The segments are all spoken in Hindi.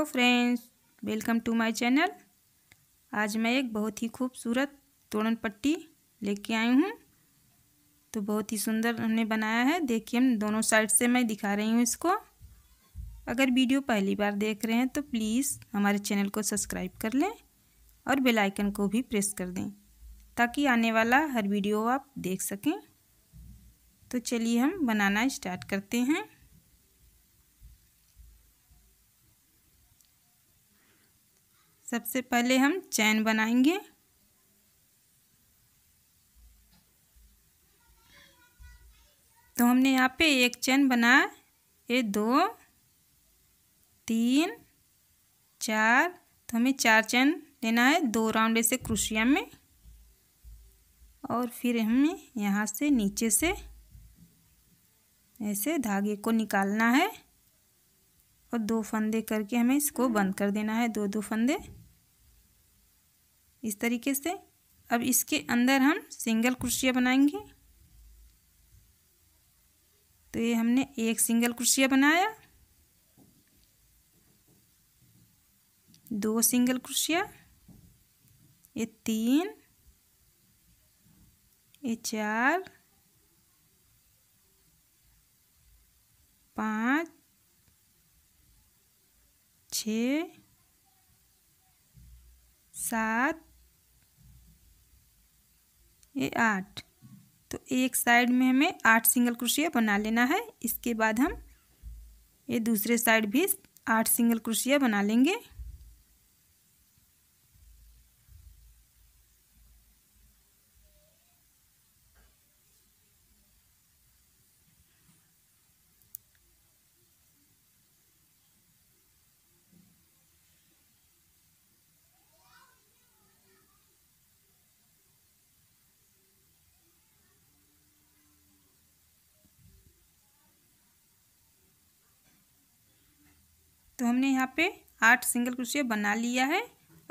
hello friends welcome to my channel आज मैं एक बहुत ही खूबसूरत तोड़न पट्टी लेके आई हूँ तो बहुत ही सुंदर हमने बनाया है देखिए हम दोनों साइड से मैं दिखा रही हूँ इसको अगर वीडियो पहली बार देख रहे हैं तो प्लीज़ हमारे चैनल को सब्सक्राइब कर लें और बेल आइकन को भी प्रेस कर दें ताकि आने वाला हर वीडियो आप देख सकें तो चलिए हम बनाना स्टार्ट करते हैं सबसे पहले हम चैन बनाएंगे तो हमने यहाँ पे एक चैन बनाया ये दो तीन चार तो हमें चार चैन लेना है दो राउंड ऐसे क्रुशिया में और फिर हमें यहाँ से नीचे से ऐसे धागे को निकालना है और दो फंदे करके हमें इसको बंद कर देना है दो दो फंदे इस तरीके से अब इसके अंदर हम सिंगल क्रोशिया बनाएंगे तो ये हमने एक सिंगल क्रोशिया बनाया दो सिंगल क्रोशिया ये तीन ये चार पाँच छ सात ये आठ तो एक साइड में हमें आठ सिंगल क्रोशिया बना लेना है इसके बाद हम ये दूसरे साइड भी आठ सिंगल क्रोशिया बना लेंगे तो हमने यहाँ पे आठ सिंगल क्रोशिया बना लिया है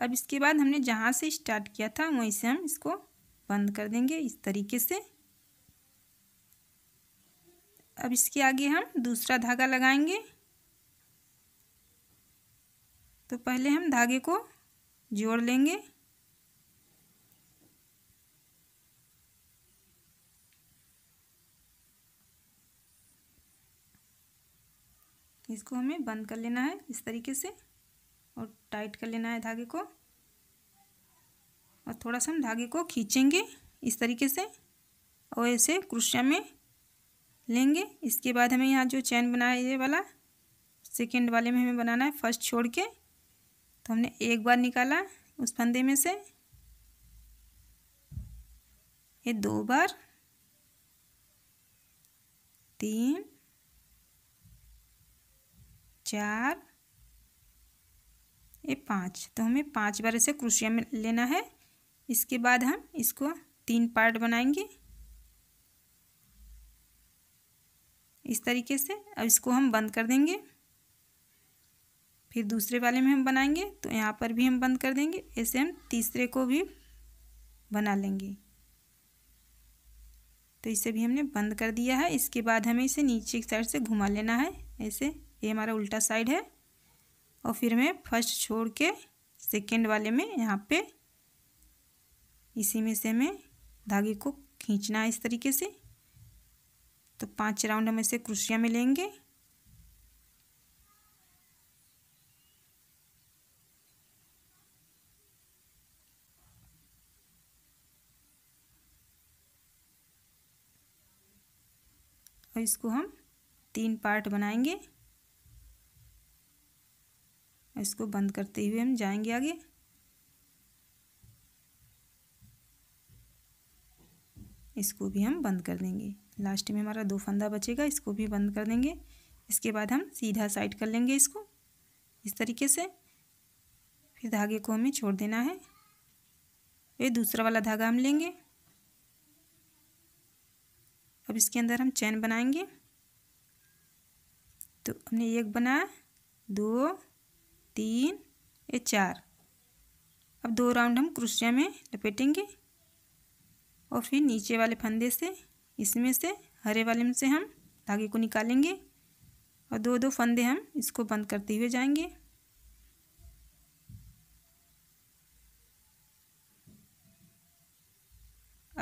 अब इसके बाद हमने जहाँ से स्टार्ट किया था वहीं से हम इसको बंद कर देंगे इस तरीके से अब इसके आगे हम दूसरा धागा लगाएंगे तो पहले हम धागे को जोड़ लेंगे इसको हमें बंद कर लेना है इस तरीके से और टाइट कर लेना है धागे को और थोड़ा सा हम धागे को खींचेंगे इस तरीके से और ऐसे क्रुशिया में लेंगे इसके बाद हमें यहाँ जो चैन बनाया ये वाला सेकेंड वाले में हमें बनाना है फर्स्ट छोड़ के तो हमने एक बार निकाला उस फंदे में से ये दो बार तीन चार ये पाँच तो हमें पाँच बार ऐसे क्रोशिया में लेना है इसके बाद हम इसको तीन पार्ट बनाएंगे इस तरीके से अब इसको हम बंद कर देंगे फिर दूसरे वाले में हम बनाएंगे तो यहाँ पर भी हम बंद कर देंगे ऐसे हम तीसरे को भी बना लेंगे तो इसे भी हमने बंद कर दिया है इसके बाद हमें इसे नीचे की साइड से घुमा लेना है ऐसे ये हमारा उल्टा साइड है और फिर हमें फर्स्ट छोड़ के सेकेंड वाले में यहाँ पे इसी में से हमें धागे को खींचना है इस तरीके से तो पांच राउंड हम इसे क्रुशिया में लेंगे और इसको हम तीन पार्ट बनाएंगे इसको बंद करते हुए हम जाएंगे आगे इसको भी हम बंद कर देंगे लास्ट में हमारा दो फंदा बचेगा इसको भी बंद कर देंगे इसके बाद हम सीधा साइड कर लेंगे इसको इस तरीके से फिर धागे को हमें छोड़ देना है ये दूसरा वाला धागा हम लेंगे अब इसके अंदर हम चैन बनाएंगे तो हमने एक बनाया दो तीन ये चार अब दो राउंड हम क्रुशिया में लपेटेंगे और फिर नीचे वाले फंदे से इसमें से हरे वाले में से हम धागे को निकालेंगे और दो दो फंदे हम इसको बंद करते हुए जाएंगे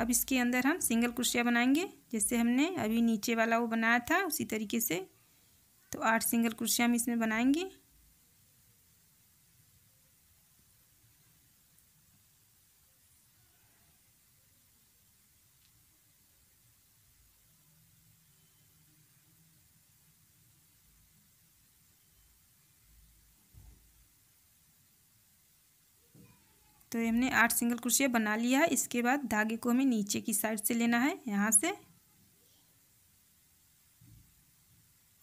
अब इसके अंदर हम सिंगल क्रोशिया बनाएंगे जैसे हमने अभी नीचे वाला वो बनाया था उसी तरीके से तो आठ सिंगल क्रोशिया हम इसमें बनाएंगे तो हमने आठ सिंगल क्रोशिया बना लिया है इसके बाद धागे को हमें नीचे की साइड से लेना है यहाँ से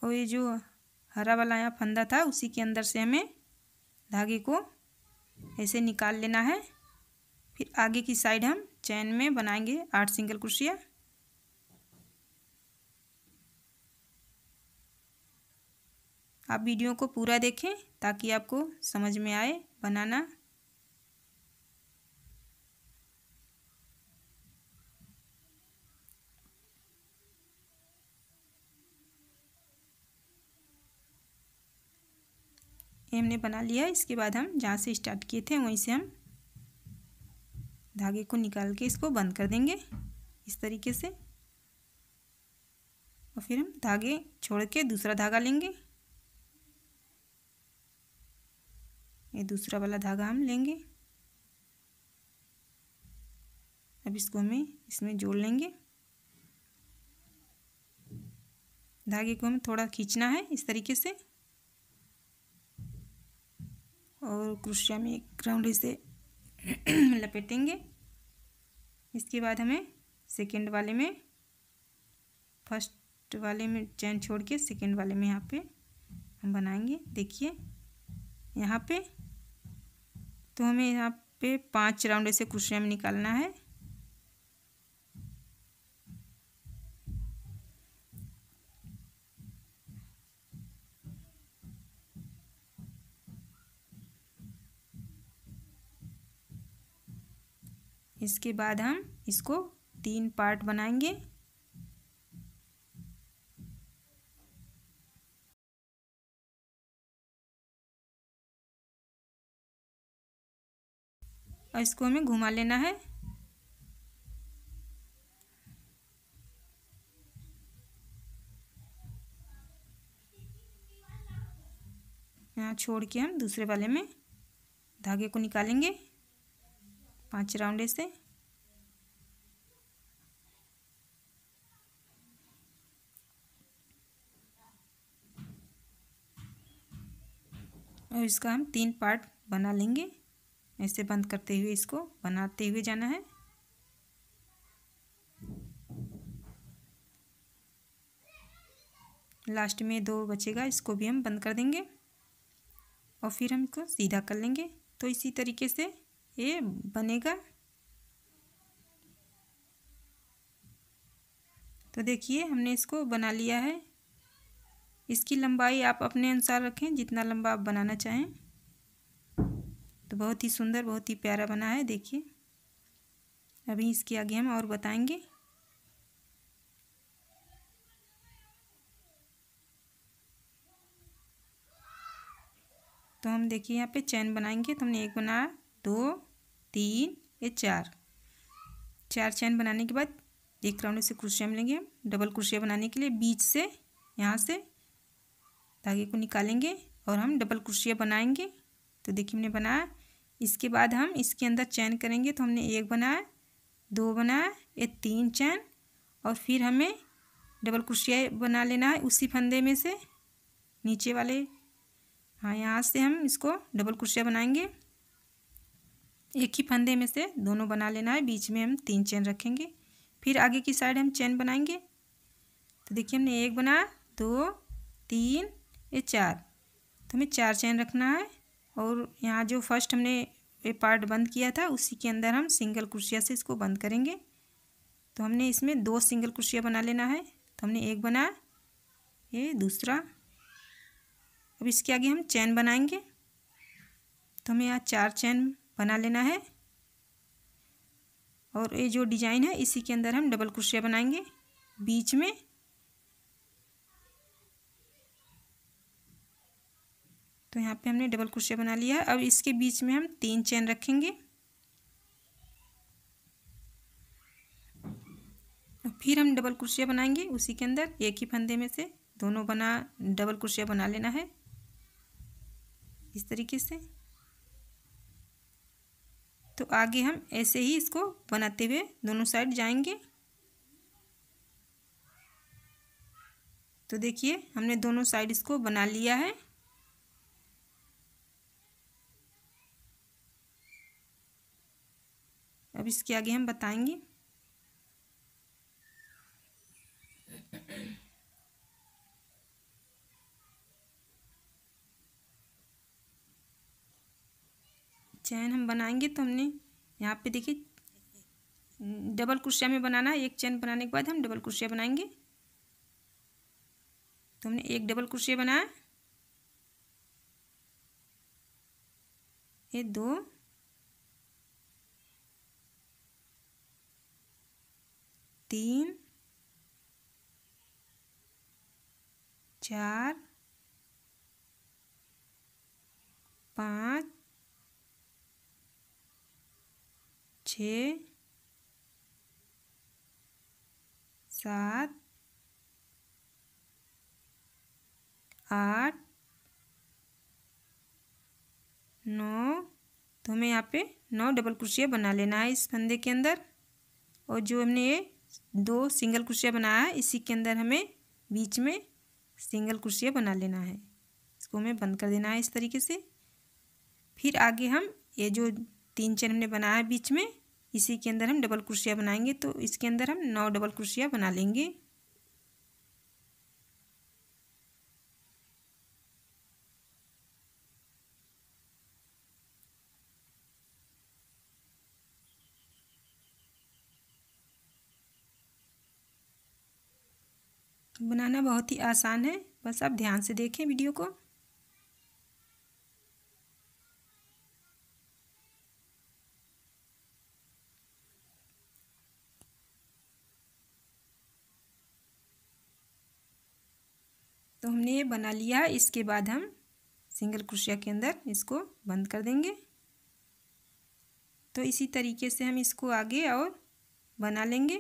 और ये जो हरा वाला यहाँ फंदा था उसी के अंदर से हमें धागे को ऐसे निकाल लेना है फिर आगे की साइड हम चैन में बनाएंगे आठ सिंगल क्रोशिया आप वीडियो को पूरा देखें ताकि आपको समझ में आए बनाना ये हमने बना लिया इसके बाद हम जहाँ से स्टार्ट किए थे वहीं से हम धागे को निकाल के इसको बंद कर देंगे इस तरीके से और फिर हम धागे छोड़ के दूसरा धागा लेंगे ये दूसरा वाला धागा हम लेंगे अब इसको हमें इसमें जोड़ लेंगे धागे को हमें थोड़ा खींचना है इस तरीके से और क्रुशिया में एक राउंड इसे लपेटेंगे इसके बाद हमें सेकेंड वाले में फर्स्ट वाले में चैन छोड़ के सेकेंड वाले में यहाँ पे हम बनाएंगे देखिए यहाँ पे तो हमें यहाँ पे पांच राउंड ऐसे क्रुशिया में निकालना है इसके बाद हम इसको तीन पार्ट बनाएंगे और इसको हमें घुमा लेना है यहाँ छोड़ के हम दूसरे वाले में धागे को निकालेंगे पांच राउंड ऐसे और इसका हम तीन पार्ट बना लेंगे ऐसे बंद करते हुए इसको बनाते हुए जाना है लास्ट में दो बचेगा इसको भी हम बंद कर देंगे और फिर हम इसको सीधा कर लेंगे तो इसी तरीके से ये बनेगा तो देखिए हमने इसको बना लिया है इसकी लंबाई आप अपने अनुसार रखें जितना लंबा आप बनाना चाहें तो बहुत ही सुंदर बहुत ही प्यारा बना है देखिए अभी इसके आगे हम और बताएंगे तो हम देखिए यहाँ पे चैन बनाएंगे तो हमने एक बनाया दो तीन ये चार चार चैन बनाने के बाद एक राउंड से क्रोशिया में लेंगे डबल क्रोशिया बनाने के लिए बीच से यहाँ से धागे को निकालेंगे और हम डबल क्रोशिया बनाएंगे तो देखिए हमने बनाया इसके बाद हम इसके अंदर चैन करेंगे तो हमने एक बनाया दो बनाया ये तीन चैन और फिर हमें डबल क्रोशिया बना लेना है उसी फंदे में से नीचे वाले हाँ यहाँ से हम इसको डबल क्रोशिया बनाएंगे एक ही फंदे में से दोनों बना लेना है बीच में हम तीन चेन रखेंगे फिर आगे की साइड हम चेन बनाएंगे तो देखिए हमने एक बनाया दो तीन ये चार तो हमें चार चेन रखना है और यहाँ जो फर्स्ट हमने ये पार्ट बंद किया था उसी के अंदर हम सिंगल कुर्सिया से इसको बंद करेंगे तो हमने इसमें दो सिंगल कुर्सिया बना लेना है तो हमने एक बनाया ये दूसरा अब इसके आगे हम चैन बनाएंगे तो हमें यहाँ चार चैन बना लेना है और ये जो डिजाइन है इसी के अंदर हम डबल क्रोशिया बनाएंगे बीच में तो यहाँ पे हमने डबल क्रोशिया बना लिया है अब इसके बीच में हम तीन चैन रखेंगे फिर हम डबल क्रोशिया बनाएंगे उसी के अंदर एक ही फंदे में से दोनों बना डबल क्रोशिया बना लेना है इस तरीके से तो आगे हम ऐसे ही इसको बनाते हुए दोनों साइड जाएंगे तो देखिए हमने दोनों साइड इसको बना लिया है अब इसके आगे हम बताएंगे चैन हम बनाएंगे तो हमने यहाँ पे देखिए डबल कुर्सिया में बनाना है एक चैन बनाने के बाद हम डबल कुर्सिया बनाएंगे तो हमने एक डबल कुर्सिया बनाया ये दो तीन चार पाँच छ सात आठ नौ तो हमें यहाँ पे नौ डबल क्रोशिया बना लेना है इस फंदे के अंदर और जो हमने ये दो सिंगल क्रोशिया बनाया है इसी के अंदर हमें बीच में सिंगल क्रोशिया बना लेना है इसको हमें बंद कर देना है इस तरीके से फिर आगे हम ये जो तीन चेन हमने बनाया है बीच में इसी के अंदर हम डबल क्रोशिया बनाएंगे तो इसके अंदर हम नौ डबल क्रोशिया बना लेंगे तो बनाना बहुत ही आसान है बस आप ध्यान से देखें वीडियो को तो हमने ये बना लिया इसके बाद हम सिंगल क्रोशिया के अंदर इसको बंद कर देंगे तो इसी तरीके से हम इसको आगे और बना लेंगे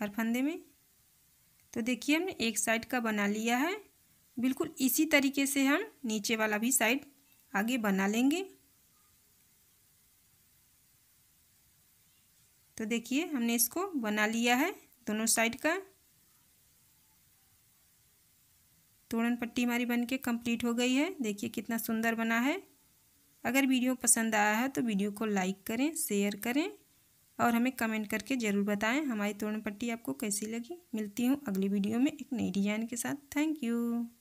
हर फंदे में तो देखिए हमने एक साइड का बना लिया है बिल्कुल इसी तरीके से हम नीचे वाला भी साइड आगे बना लेंगे तो देखिए हमने इसको बना लिया है दोनों साइड का तोड़न पट्टी हमारी बन के कम्प्लीट हो गई है देखिए कितना सुंदर बना है अगर वीडियो पसंद आया है तो वीडियो को लाइक करें शेयर करें और हमें कमेंट करके ज़रूर बताएं हमारी तोड़न पट्टी आपको कैसी लगी मिलती हूँ अगली वीडियो में एक नई डिज़ाइन के साथ थैंक यू